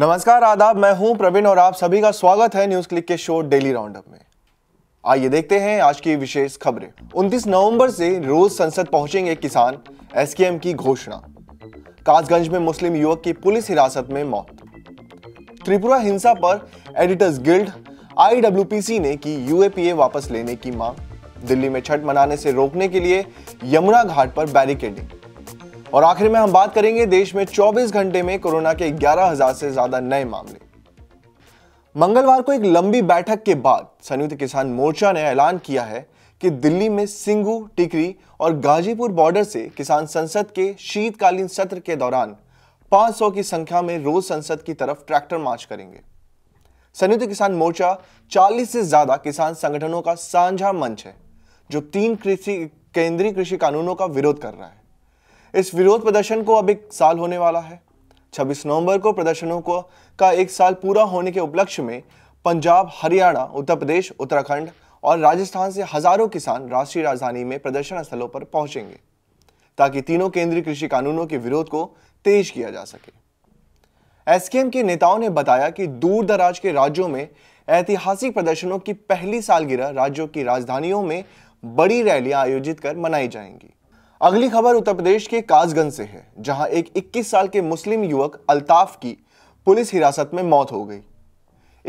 नमस्कार आदाब मैं हूं प्रवीण और आप सभी का स्वागत है न्यूज क्लिक के शो डेली राउंडअप में आइए देखते हैं आज की विशेष खबरें 29 नवंबर से रोज संसद पहुंचेंगे किसान एसकेएम की घोषणा कासगंज में मुस्लिम युवक की पुलिस हिरासत में मौत त्रिपुरा हिंसा पर एडिटर्स गिल्ड आईडब्ल्यूपीसी ने की यूएपीए वापस लेने की मांग दिल्ली में छठ मनाने से रोकने के लिए यमुना घाट पर बैरिकेडिंग और आखिर में हम बात करेंगे देश में 24 घंटे में कोरोना के 11,000 से ज्यादा नए मामले मंगलवार को एक लंबी बैठक के बाद संयुक्त किसान मोर्चा ने ऐलान किया है कि दिल्ली में सिंगू टिकरी और गाजीपुर बॉर्डर से किसान संसद के शीतकालीन सत्र के दौरान 500 की संख्या में रोज संसद की तरफ ट्रैक्टर मार्च करेंगे संयुक्त किसान मोर्चा 40 से ज्यादा किसान संगठनों का साझा मंच है जो तीन कृषि केंद्रीय कृषि कानूनों का विरोध कर रहा है इस विरोध प्रदर्शन को अब एक साल होने वाला है 26 नवंबर को प्रदर्शनों को का एक साल पूरा होने के उपलक्ष्य में पंजाब हरियाणा उत्तर प्रदेश उत्तराखंड और राजस्थान से हजारों किसान राष्ट्रीय राजधानी में प्रदर्शन स्थलों पर पहुंचेंगे ताकि तीनों केंद्रीय कृषि कानूनों के विरोध को तेज किया जा सके एसकेएम के नेताओं ने बताया कि दूर दराज के राज्यों में ऐतिहासिक प्रदर्शनों की पहली सालगिरह राज्यों की राजधानियों में बड़ी रैलियां आयोजित कर मनाई जाएंगी अगली खबर उत्तर प्रदेश के कासगंज से है जहां एक 21 साल के मुस्लिम युवक अल्ताफ की पुलिस हिरासत में मौत हो गई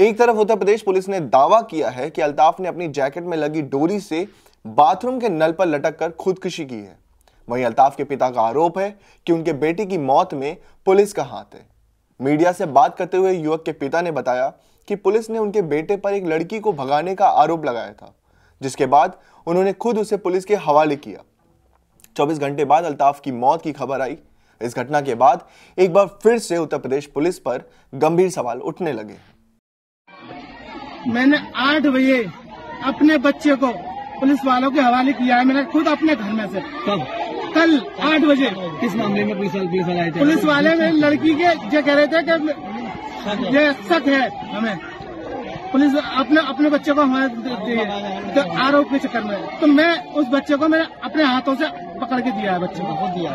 एक तरफ उत्तर प्रदेश पुलिस ने दावा किया है कि अल्ताफ ने अपनी जैकेट में लगी डोरी से बाथरूम के नल पर लटक कर खुदकुशी की है वहीं अल्ताफ के पिता का आरोप है कि उनके बेटे की मौत में पुलिस का हाथ है मीडिया से बात करते हुए युवक के पिता ने बताया कि पुलिस ने उनके बेटे पर एक लड़की को भगाने का आरोप लगाया था जिसके बाद उन्होंने खुद उसे पुलिस के हवाले किया 24 घंटे बाद अल्ताफ की मौत की खबर आई इस घटना के बाद एक बार फिर से उत्तर प्रदेश पुलिस पर गंभीर सवाल उठने लगे मैंने आठ बजे अपने बच्चे को पुलिस वालों के हवाले किया है मैंने खुद अपने घर में से कब कल आठ बजे किस मामले में पुलिस पुलिस वाले थे पुलिस वाले में लड़की के जो कह रहे थे कि ये शक है हमें पुलिस अपने अपने बच्चे को हमारे तो आरोप के चक्कर में तो मैं उस बच्चे को मैंने अपने हाथों से पकड़ के दिया है बच्चे को खुद दिया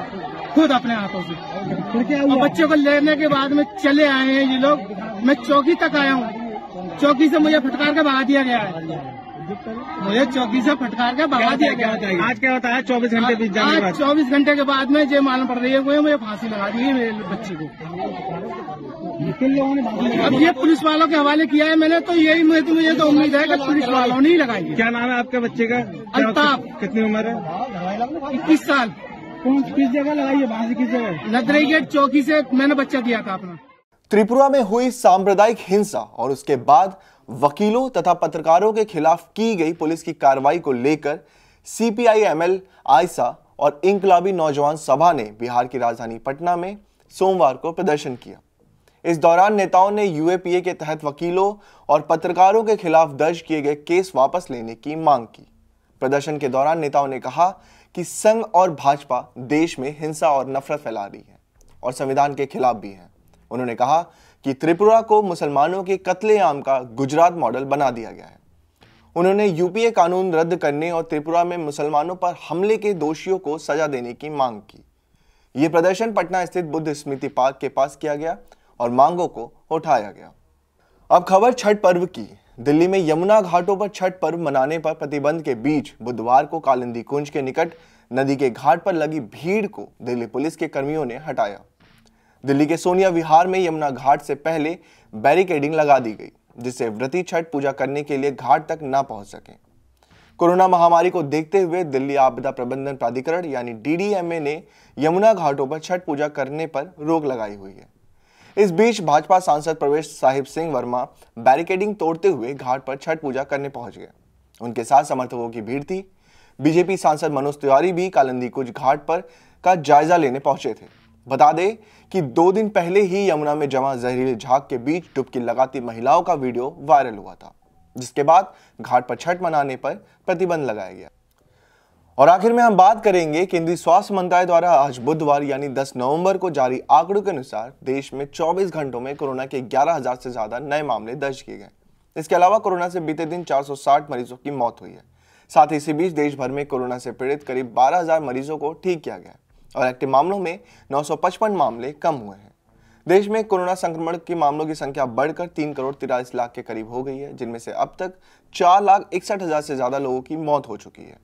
खुद अपने हाथों से और बच्चे को लेने के बाद में चले आए हैं ये लोग मैं चौकी तक आया हूँ चौकी से मुझे फटकार के भगा दिया गया है मुझे चौकी से फटकार के भगा दिया गया है आज क्या होता है चौबीस घंटे चौबीस घंटे के बाद में जो मालूम पड़ रही है वो मुझे फांसी लगा दी है मेरे बच्चे को अब ये पुलिस वालों के हवाले किया है मैंने तो यही मुझे मुझे तो उम्मीद है कि पुलिस वालों ने ही लगाई क्या नाम है आपके बच्चे का अल्ताफ कितनी उम्र है इक्कीस साल कौन किस जगह लगाई है बाहर किस जगह नदरई गेट चौकी से मैंने बच्चा दिया था अपना त्रिपुरा में हुई सांप्रदायिक हिंसा और उसके बाद वकीलों तथा पत्रकारों के खिलाफ की गई पुलिस की कार्रवाई को लेकर सीपीआईएमएल आयसा और इंकलाबी नौजवान सभा ने बिहार की राजधानी पटना में सोमवार को प्रदर्शन किया इस दौरान नेताओं ने यूएपीए के तहत वकीलों और पत्रकारों के खिलाफ दर्ज किए गए केस वापस लेने की मांग की प्रदर्शन के दौरान नेताओं ने कहा कि संघ और भाजपा देश में हिंसा और नफरत फैला रही है और संविधान के खिलाफ भी है उन्होंने कहा कि त्रिपुरा को मुसलमानों के कत्लेआम का गुजरात मॉडल बना दिया गया है उन्होंने यूपीए कानून रद्द करने और त्रिपुरा में मुसलमानों पर हमले के दोषियों को सजा देने की मांग की यह प्रदर्शन पटना स्थित बुद्ध स्मृति पार्क के पास किया गया और मांगों को उठाया गया अब खबर छठ पर्व की दिल्ली में यमुना घाटों पर छठ पर्व मनाने पर प्रतिबंध के बीच बुधवार को कालिंदी कुंज के निकट नदी के घाट पर लगी भीड़ को दिल्ली पुलिस के कर्मियों ने हटाया दिल्ली के सोनिया विहार में यमुना घाट से पहले बैरिकेडिंग लगा दी गई जिससे व्रती छठ पूजा करने के लिए घाट तक ना पहुंच सके कोरोना महामारी को देखते हुए दिल्ली आपदा प्रबंधन प्राधिकरण यानी डीडीएमए ने यमुना घाटों पर छठ पूजा करने पर रोक लगाई हुई है इस बीच भाजपा सांसद प्रवेश साहिब सिंह वर्मा बैरिकेडिंग तोड़ते हुए घाट पर छठ पूजा करने पहुंच गए उनके साथ समर्थकों की भीड़ थी बीजेपी सांसद मनोज तिवारी भी कालंदी कुछ घाट पर का जायजा लेने पहुंचे थे बता दें कि दो दिन पहले ही यमुना में जमा जहरीले झाग के बीच डुबकी लगाती महिलाओं का वीडियो वायरल हुआ था जिसके बाद घाट पर छठ मनाने पर प्रतिबंध लगाया गया और आखिर में हम बात करेंगे केंद्रीय स्वास्थ्य मंत्रालय द्वारा आज बुधवार यानी 10 नवंबर को जारी आंकड़ों के अनुसार देश में 24 घंटों में कोरोना के 11,000 से ज्यादा नए मामले दर्ज किए गए इसके अलावा कोरोना से बीते दिन 460 मरीजों की मौत हुई है साथ ही इसी बीच देश भर में कोरोना से पीड़ित करीब 12,000 मरीजों को ठीक किया गया और एक्टिव मामलों में नौ मामले कम हुए हैं देश में कोरोना संक्रमण के मामलों की संख्या बढ़कर तीन करोड़ तिरालीस लाख के करीब हो गई है जिनमें से अब तक चार लाख इकसठ हजार से ज्यादा लोगों की मौत हो चुकी है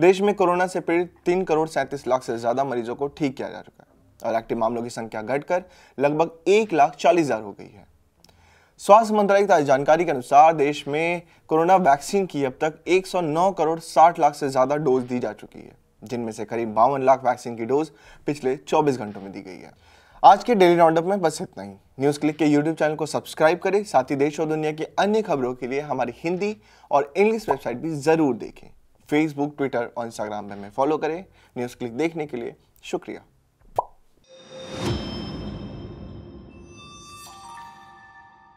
देश में कोरोना से पीड़ित तीन करोड़ सैंतीस लाख से ज्यादा मरीजों को ठीक किया जा चुका है और एक्टिव मामलों की संख्या घटकर लगभग एक लाख चालीस हजार हो गई है स्वास्थ्य मंत्रालय की जानकारी के अनुसार देश में कोरोना वैक्सीन की अब तक 109 करोड़ 60 लाख से ज्यादा डोज दी जा चुकी है जिनमें से करीब बावन लाख वैक्सीन की डोज पिछले 24 घंटों में दी गई है आज के डेली राउंडअप में बस इतना ही न्यूज क्लिक के यूट्यूब चैनल को सब्सक्राइब करें साथ ही देश और दुनिया की अन्य खबरों के लिए हमारी हिंदी और इंग्लिश वेबसाइट भी जरूर देखें फेसबुक ट्विटर और इंस्टाग्राम पर हमें फॉलो करें न्यूज़ क्लिक देखने के लिए शुक्रिया